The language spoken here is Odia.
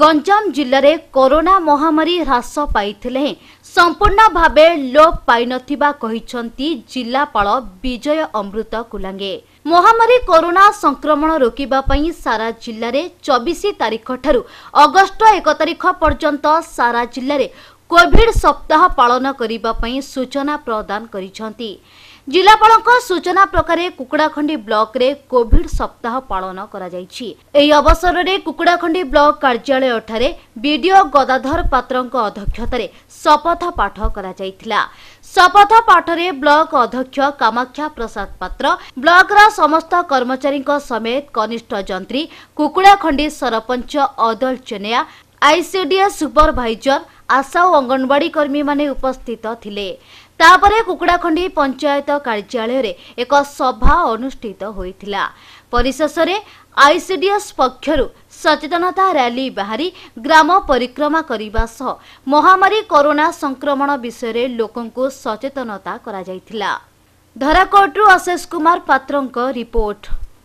ଗଞ୍ଜାମ ଜିଲ୍ଲାରେ କରୋନା ମହାମାରୀ ହ୍ରାସ ପାଇଥିଲେ ହେଁ ସମ୍ପୂର୍ଣ୍ଣ ଭାବେ ଲୋପ ପାଇନଥିବା କହିଛନ୍ତି ଜିଲ୍ଲାପାଳ ବିଜୟ ଅମୃତ କୁଲାଙ୍ଗେ ମହାମାରୀ କରୋନା ସଂକ୍ରମଣ ରୋକିବା ପାଇଁ ସାରା ଜିଲ୍ଲାରେ ଚବିଶ ତାରିଖଠାରୁ ଅଗଷ୍ଟ ଏକ ତାରିଖ ପର୍ଯ୍ୟନ୍ତ ସାରା ଜିଲ୍ଲାରେ କୋଭିଡ୍ ସପ୍ତାହ ପାଳନ କରିବା ପାଇଁ ସୂଚନା ପ୍ରଦାନ କରିଛନ୍ତି ଜିଲ୍ଲାପାଳଙ୍କ ସୂଚନା ପ୍ରକାରେ କୁକୁଡ଼ାଖଣ୍ଡି ବ୍ଲକରେ କୋଭିଡ୍ ସପ୍ତାହ ପାଳନ କରାଯାଇଛି ଏହି ଅବସରରେ କୁକୁଡ଼ାଖଣ୍ଡି ବ୍ଲକ କାର୍ଯ୍ୟାଳୟଠାରେ ବିଡିଓ ଗଦାଧର ପାତ୍ରଙ୍କ ଅଧ୍ୟକ୍ଷତାରେ ଶପଥ ପାଠ କରାଯାଇଥିଲା ଶପଥ ପାଠରେ ବ୍ଲକ ଅଧ୍ୟକ୍ଷ କାମାକ୍ଷା ପ୍ରସାଦ ପାତ୍ର ବ୍ଲକର ସମସ୍ତ କର୍ମଚାରୀଙ୍କ ସମେତ କନିଷ୍ଠ ଯନ୍ତ୍ରୀ କୁକୁଡ଼ାଖଣ୍ଡି ସରପଞ୍ଚ ଅଦଲ ଚେନେୟା ଆଇସିଡିଏସ୍ ସୁପରଭାଇଜର ଆଶା ଓ ଅଙ୍ଗନବାଡ଼ି କର୍ମୀମାନେ ଉପସ୍ଥିତ ଥିଲେ ତାପରେ କୁକୁଡ଼ାଖଣ୍ଡି ପଞ୍ଚାୟତ କାର୍ଯ୍ୟାଳୟରେ ଏକ ସଭା ଅନୁଷ୍ଠିତ ହୋଇଥିଲା ପରିଶେଷରେ ଆଇସିଡିଏସ୍ ପକ୍ଷରୁ ସଚେତନତା ର୍ୟାଲି ବାହାରି ଗ୍ରାମ ପରିକ୍ରମା କରିବା ସହ ମହାମାରୀ କରୋନା ସଂକ୍ରମଣ ବିଷୟରେ ଲୋକଙ୍କୁ ସଚେତନତା କରାଯାଇଥିଲା ଧରାକଟରୁ ଅଶେଷ କୁମାର ପାତ୍ରଙ୍କ ରିପୋର୍ଟ